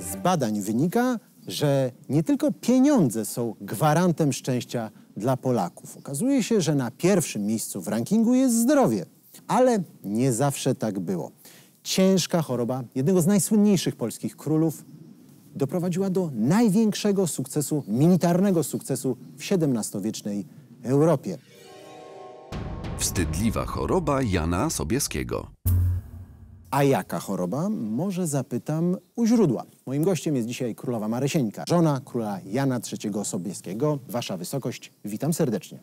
Z badań wynika, że nie tylko pieniądze są gwarantem szczęścia dla Polaków. Okazuje się, że na pierwszym miejscu w rankingu jest zdrowie, ale nie zawsze tak było. Ciężka choroba jednego z najsłynniejszych polskich królów doprowadziła do największego sukcesu, militarnego sukcesu w XVII-wiecznej Europie. Wstydliwa choroba Jana Sobieskiego. A jaka choroba? Może zapytam u źródła. Moim gościem jest dzisiaj królowa Marysieńka, żona króla Jana III Sobieskiego. Wasza wysokość, witam serdecznie.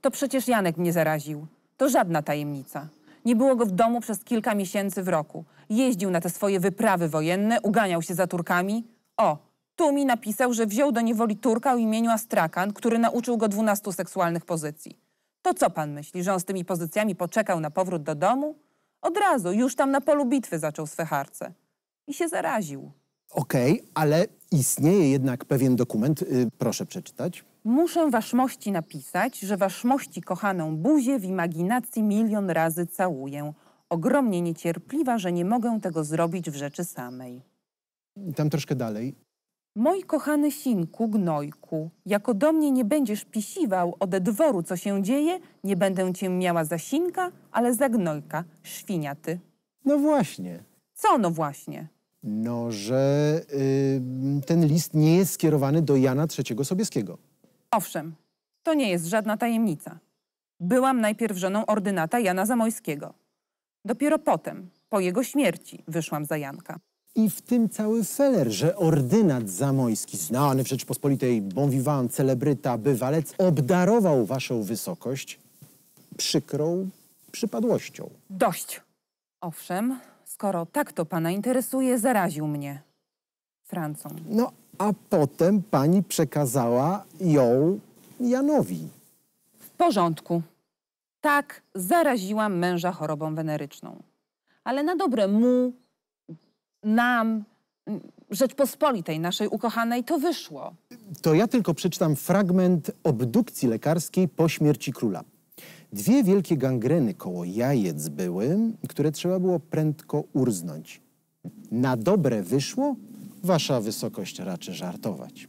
To przecież Janek mnie zaraził. To żadna tajemnica. Nie było go w domu przez kilka miesięcy w roku. Jeździł na te swoje wyprawy wojenne, uganiał się za Turkami. O, tu mi napisał, że wziął do niewoli Turka o imieniu Astrakan, który nauczył go dwunastu seksualnych pozycji. To co pan myśli, że on z tymi pozycjami poczekał na powrót do domu? Od razu, już tam na polu bitwy zaczął swe harce. I się zaraził. Okej, okay, ale istnieje jednak pewien dokument. Yy, proszę przeczytać. Muszę waszmości napisać, że waszmości kochaną buzię w imaginacji milion razy całuję. Ogromnie niecierpliwa, że nie mogę tego zrobić w rzeczy samej. Tam troszkę dalej. Mój kochany sinku, gnojku, jako do mnie nie będziesz pisiwał ode dworu, co się dzieje, nie będę cię miała za sinka, ale za gnojka, świnia ty. No właśnie. Co no właśnie? No, że y, ten list nie jest skierowany do Jana III Sobieskiego. Owszem, to nie jest żadna tajemnica. Byłam najpierw żoną ordynata Jana Zamojskiego. Dopiero potem, po jego śmierci, wyszłam za Janka. I w tym cały feler, że ordynat zamojski, znany w Rzeczpospolitej bon vivant, celebryta, bywalec, obdarował waszą wysokość przykrą przypadłością. Dość. Owszem, skoro tak to pana interesuje, zaraził mnie Francą. No, a potem pani przekazała ją Janowi. W porządku. Tak, zaraziłam męża chorobą weneryczną. Ale na dobre mu nam, Rzeczpospolitej, naszej ukochanej, to wyszło. To ja tylko przeczytam fragment obdukcji lekarskiej po śmierci króla. Dwie wielkie gangreny koło jajec były, które trzeba było prędko urznąć. Na dobre wyszło? Wasza wysokość raczy żartować.